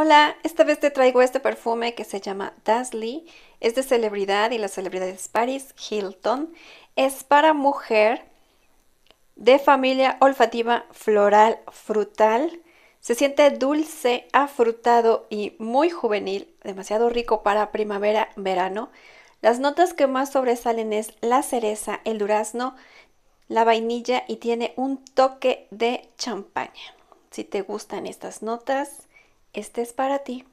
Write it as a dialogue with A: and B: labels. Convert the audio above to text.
A: Hola, esta vez te traigo este perfume que se llama Dazzly. Es de celebridad y la celebridad es Paris Hilton. Es para mujer de familia olfativa floral frutal. Se siente dulce, afrutado y muy juvenil, demasiado rico para primavera, verano. Las notas que más sobresalen es la cereza, el durazno, la vainilla y tiene un toque de champaña. Si te gustan estas notas, este es para ti.